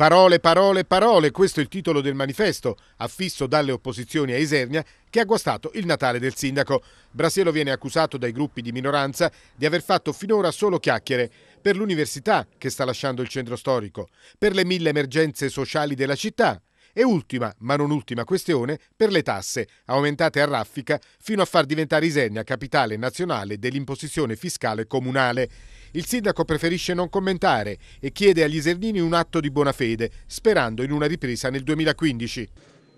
Parole, parole, parole, questo è il titolo del manifesto affisso dalle opposizioni a Isernia che ha guastato il Natale del sindaco. Brasielo viene accusato dai gruppi di minoranza di aver fatto finora solo chiacchiere per l'università che sta lasciando il centro storico, per le mille emergenze sociali della città, e ultima, ma non ultima questione, per le tasse, aumentate a raffica fino a far diventare Isegna capitale nazionale dell'imposizione fiscale comunale. Il sindaco preferisce non commentare e chiede agli isernini un atto di buona fede, sperando in una ripresa nel 2015.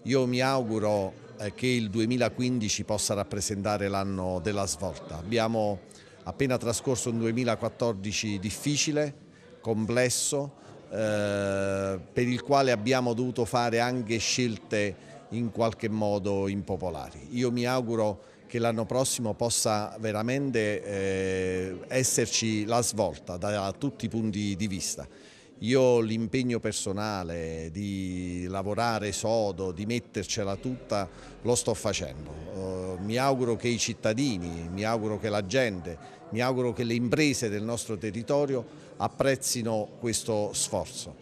Io mi auguro eh, che il 2015 possa rappresentare l'anno della svolta. Abbiamo appena trascorso un 2014 difficile, complesso, eh, per il quale abbiamo dovuto fare anche scelte in qualche modo impopolari. Io mi auguro che l'anno prossimo possa veramente eh, esserci la svolta da tutti i punti di vista. Io ho l'impegno personale di lavorare sodo, di mettercela tutta, lo sto facendo. Eh, mi auguro che i cittadini, mi auguro che la gente, mi auguro che le imprese del nostro territorio apprezzino questo sforzo.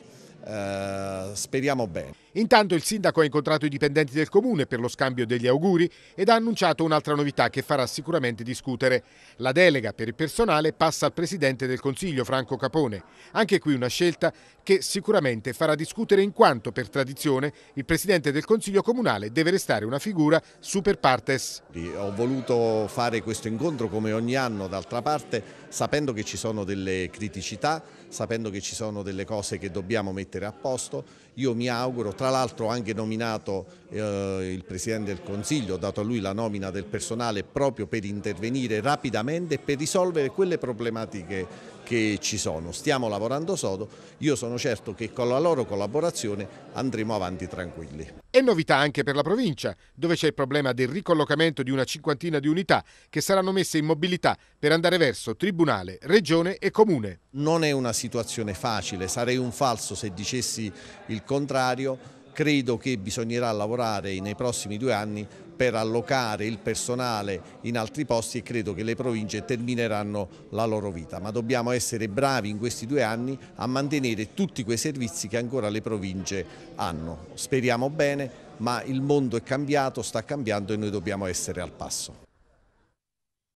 Eh, speriamo bene. Intanto il sindaco ha incontrato i dipendenti del comune per lo scambio degli auguri ed ha annunciato un'altra novità che farà sicuramente discutere. La delega per il personale passa al presidente del Consiglio, Franco Capone. Anche qui una scelta che sicuramente farà discutere in quanto per tradizione il presidente del Consiglio comunale deve restare una figura super partes. Ho voluto fare questo incontro come ogni anno, d'altra parte, sapendo che ci sono delle criticità, sapendo che ci sono delle cose che dobbiamo mettere a posto. Io mi auguro tra l'altro ha anche nominato eh, il Presidente del Consiglio, dato a lui la nomina del personale proprio per intervenire rapidamente e per risolvere quelle problematiche che ci sono. Stiamo lavorando sodo, io sono certo che con la loro collaborazione andremo avanti tranquilli. E novità anche per la provincia, dove c'è il problema del ricollocamento di una cinquantina di unità che saranno messe in mobilità per andare verso Tribunale, Regione e Comune. Non è una situazione facile, sarei un falso se dicessi il contrario credo che bisognerà lavorare nei prossimi due anni per allocare il personale in altri posti e credo che le province termineranno la loro vita, ma dobbiamo essere bravi in questi due anni a mantenere tutti quei servizi che ancora le province hanno. Speriamo bene, ma il mondo è cambiato, sta cambiando e noi dobbiamo essere al passo.